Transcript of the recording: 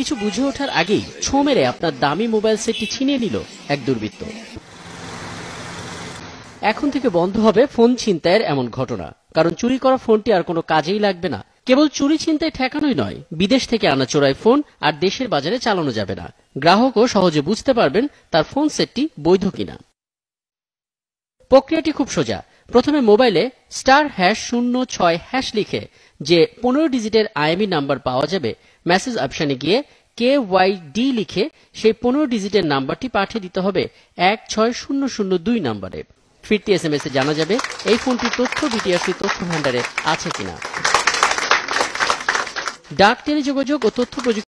কিছু বুঝে ওঠার আগেই ছো মেরে আপনার দামি মোবাইল সেটটি ছিনিয়ে নিল এক দুর্বৃত্ত এখন থেকে বন্ধ হবে ফোন ছিনতাইয়ের এমন ঘটনা কারণ চুরি করা ফোনটি আর কোনো কাজেই লাগবে না কেবল চুরি ছিনতাই ঠেকানোই নয় বিদেশ থেকে আনা চোরাই ফোন আর দেশের বাজারে চালানো যাবে না গ্রাহকও সহজে বুঝতে পারবেন তার ফোন সেটটি বৈধ কিনা প্রক্রিয়াটি খুব সোজা প্রথমে মোবাইলে স্টার হ্যাশ শূন্য ছয় হ্যাশ লিখে যে পনেরো ডিজিটের আইএমই নাম্বার পাওয়া যাবে মেসেজ অপশানে গিয়ে কে ওয়াই ডি লিখে সেই পনেরো ডিজিটের নাম্বারটি পাঠিয়ে দিতে হবে এক ছয় শূন্য শূন্য দুই নাম্বারে ফিরতি এস এম এস এ জানা যাবে এই ফোনটি তথ্য বিটিআরসি তথ্য ভান্ডারে আছে কিনা ডাক টেলিযোগাযোগ ও তথ্য প্রযুক্তি